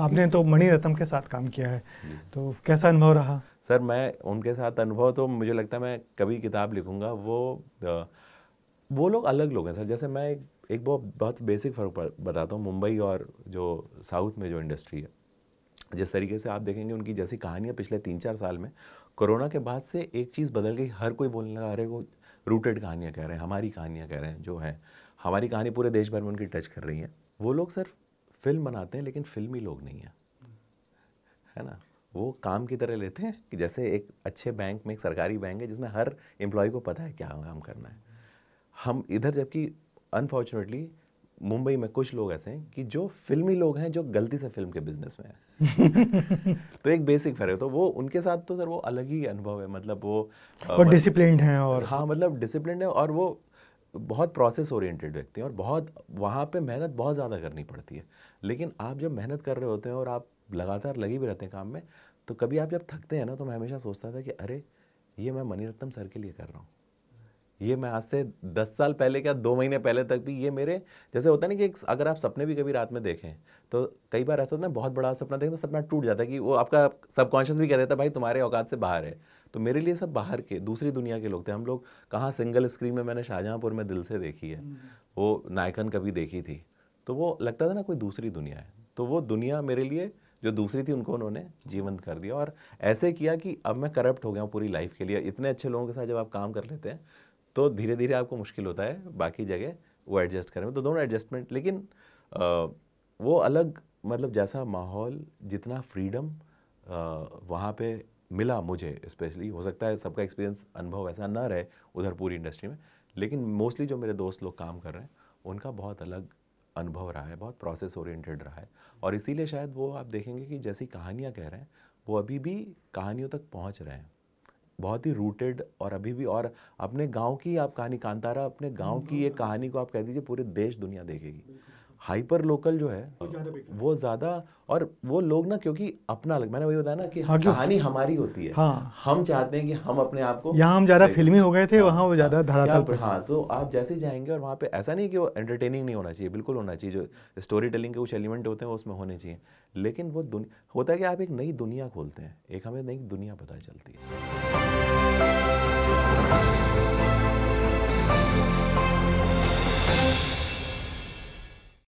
आपने तो मणि रत्न के साथ काम किया है तो कैसा अनुभव रहा सर मैं उनके साथ अनुभव तो मुझे लगता है मैं कभी किताब लिखूंगा वो वो लोग अलग लोग हैं सर जैसे मैं एक बहुत बहुत बेसिक फ़र्क बताता हूँ मुंबई और जो साउथ में जो इंडस्ट्री है जिस तरीके से आप देखेंगे उनकी जैसी कहानियाँ पिछले तीन चार साल में कोरोना के बाद से एक चीज़ बदल गई हर कोई बोलने लगा अरे वो रूटेड कहानियाँ कह रहे हैं हमारी कहानियाँ कह रहे हैं जो हैं हमारी कहानी पूरे देश भर में उनकी टच कर रही है वो लोग सिर्फ फिल्म बनाते हैं लेकिन फिल्मी लोग नहीं हैं है ना वो काम की तरह लेते हैं कि जैसे एक अच्छे बैंक में एक सरकारी बैंक है जिसमें हर एम्प्लॉय को पता है क्या काम करना है हम इधर जबकि अनफॉर्चुनेटली मुंबई में कुछ लोग ऐसे हैं कि जो फिल्मी लोग हैं जो गलती से फिल्म के बिजनेस में हैं तो एक बेसिक फर्क है तो वो उनके साथ तो सर वो अलग ही अनुभव है मतलब वो डिसिप्लिन है और हाँ मतलब डिसिप्लिन है और वो बहुत प्रोसेस ओरिएंटेड व्यक्ति हैं और बहुत वहाँ पे मेहनत बहुत ज़्यादा करनी पड़ती है लेकिन आप जब मेहनत कर रहे होते हैं और आप लगातार लगे भी रहते हैं काम में तो कभी आप जब थकते हैं ना तो मैं हमेशा सोचता था कि अरे ये मैं मणिरत्नम सर के लिए कर रहा हूँ ये मैं आज से दस साल पहले क्या दो महीने पहले तक भी ये मेरे जैसे होता है ना कि अगर आप सपने भी कभी रात में देखें तो कई बार ऐसा होता है ना बहुत बड़ा आप सपना देखें तो सपना टूट जाता है कि वो आपका सबकॉन्शियस भी कह देता है भाई तुम्हारे औकात से बाहर है तो मेरे लिए सब बाहर के दूसरी दुनिया के लोग थे हम लोग कहाँ सिंगल स्क्रीन में मैंने शाहजहाँपुर में दिल से देखी है हम्म। वो नायकन कभी देखी थी तो वो लगता था ना कोई दूसरी दुनिया है तो वो दुनिया मेरे लिए जो दूसरी थी उनको उन्होंने जीवंत कर दिया और ऐसे किया कि अब मैं करप्ट हो गया हूँ पूरी लाइफ के लिए इतने अच्छे लोगों के साथ जब आप काम कर लेते हैं तो धीरे धीरे आपको मुश्किल होता है बाकी जगह वो एडजस्ट करने में तो दोनों एडजस्टमेंट लेकिन आ, वो अलग मतलब जैसा माहौल जितना फ्रीडम वहाँ पे मिला मुझे स्पेशली हो सकता है सबका एक्सपीरियंस अनुभव ऐसा ना रहे उधर पूरी इंडस्ट्री में लेकिन मोस्टली जो मेरे दोस्त लोग काम कर रहे हैं उनका बहुत अलग अनुभव रहा है बहुत प्रोसेस ओरिएंटेड रहा है और इसीलिए शायद वो आप देखेंगे कि जैसी कहानियाँ कह रहे हैं वो अभी भी कहानियों तक पहुँच रहे हैं बहुत ही रूटेड और अभी भी और अपने गांव की आप कहानी कांतारा अपने गांव की ये हाँ। कहानी को आप कह दीजिए पूरे देश दुनिया देखेगी हाइपर लोकल जो है वो ज़्यादा और वो लोग ना क्योंकि अपना अलग मैंने वही बताया ना कि हाँ, कहानी हमारी होती है हाँ, हम चाहते हैं कि हम अपने आप को यहाँ हम ज़्यादा फिल्मी हो गए थे हाँ, वहाँ वो ज़्यादा धरातल पर हाँ तो आप जैसे जाएंगे और वहाँ पे ऐसा नहीं कि वो एंटरटेनिंग नहीं होना चाहिए बिल्कुल होना चाहिए जो स्टोरी टेलिंग के कुछ एलिमेंट होते हैं उसमें होने चाहिए लेकिन वो होता है कि आप एक नई दुनिया खोलते हैं एक हमें नई दुनिया पता चलती है